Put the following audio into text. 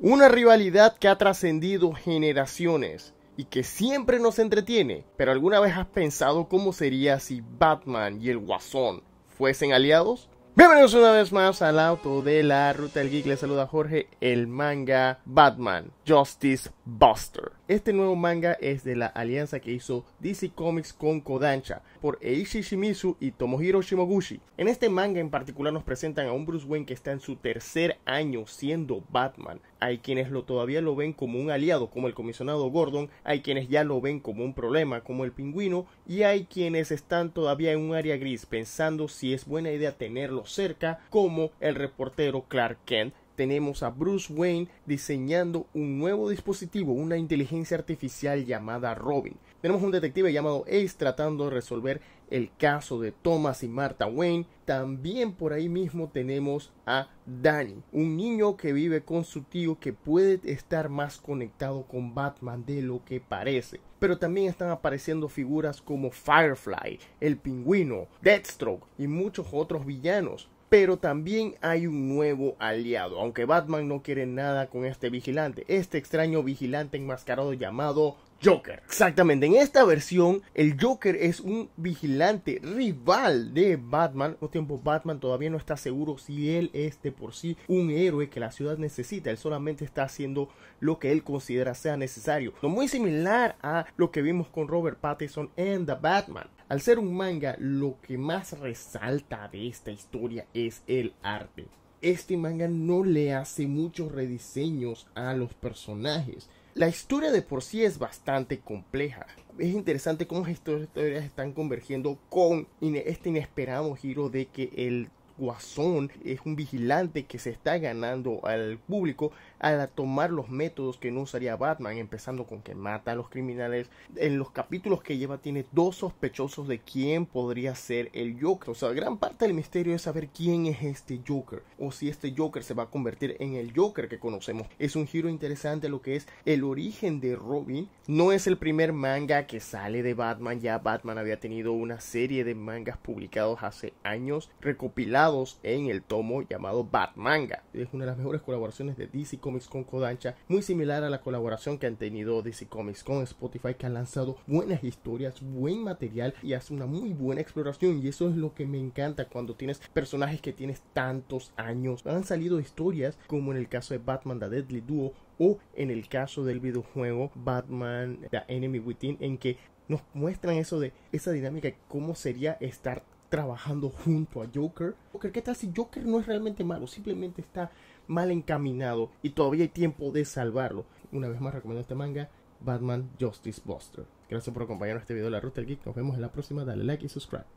Una rivalidad que ha trascendido generaciones y que siempre nos entretiene, pero ¿alguna vez has pensado cómo sería si Batman y el Guasón fuesen aliados? Bienvenidos una vez más al auto de la Ruta del Geek, les saluda Jorge, el manga Batman Justice Buster. Este nuevo manga es de la alianza que hizo DC Comics con Kodansha por Eishi Shimizu y Tomohiro Shimoguchi. En este manga en particular nos presentan a un Bruce Wayne que está en su tercer año siendo Batman. Hay quienes todavía lo ven como un aliado, como el comisionado Gordon, hay quienes ya lo ven como un problema, como el pingüino, y hay quienes están todavía en un área gris pensando si es buena idea tenerlo cerca, como el reportero Clark Kent tenemos a Bruce Wayne diseñando un nuevo dispositivo, una inteligencia artificial llamada Robin. Tenemos un detective llamado Ace tratando de resolver el caso de Thomas y Martha Wayne. También por ahí mismo tenemos a Danny, un niño que vive con su tío que puede estar más conectado con Batman de lo que parece. Pero también están apareciendo figuras como Firefly, el pingüino, Deathstroke y muchos otros villanos. Pero también hay un nuevo aliado, aunque Batman no quiere nada con este vigilante, este extraño vigilante enmascarado llamado Joker. Exactamente, en esta versión el Joker es un vigilante rival de Batman. Un tiempo Batman todavía no está seguro si él es de por sí un héroe que la ciudad necesita. Él solamente está haciendo lo que él considera sea necesario. Muy similar a lo que vimos con Robert Pattinson en The Batman. Al ser un manga, lo que más resalta de esta historia es el arte este manga no le hace muchos rediseños a los personajes. La historia de por sí es bastante compleja. Es interesante cómo estas historias están convergiendo con este inesperado giro de que el guasón, es un vigilante que se está ganando al público al tomar los métodos que no usaría Batman, empezando con que mata a los criminales. En los capítulos que lleva tiene dos sospechosos de quién podría ser el Joker. O sea, gran parte del misterio es saber quién es este Joker o si este Joker se va a convertir en el Joker que conocemos. Es un giro interesante lo que es el origen de Robin. No es el primer manga que sale de Batman, ya Batman había tenido una serie de mangas publicados hace años recopilados en el tomo llamado Batmanga. Es una de las mejores colaboraciones de DC Comics con Kodansha, muy similar a la colaboración que han tenido DC Comics con Spotify, que han lanzado buenas historias, buen material y hace una muy buena exploración. Y eso es lo que me encanta cuando tienes personajes que tienes tantos años. Han salido historias como en el caso de Batman The Deadly Duo o en el caso del videojuego Batman The Enemy Within en que nos muestran eso de esa dinámica, cómo sería estar trabajando junto a Joker. Joker, ¿qué tal si Joker no es realmente malo? Simplemente está mal encaminado y todavía hay tiempo de salvarlo. Una vez más recomiendo este manga, Batman Justice Buster. Gracias por acompañarnos este video de la Ruta Geek. Nos vemos en la próxima. Dale like y subscribe.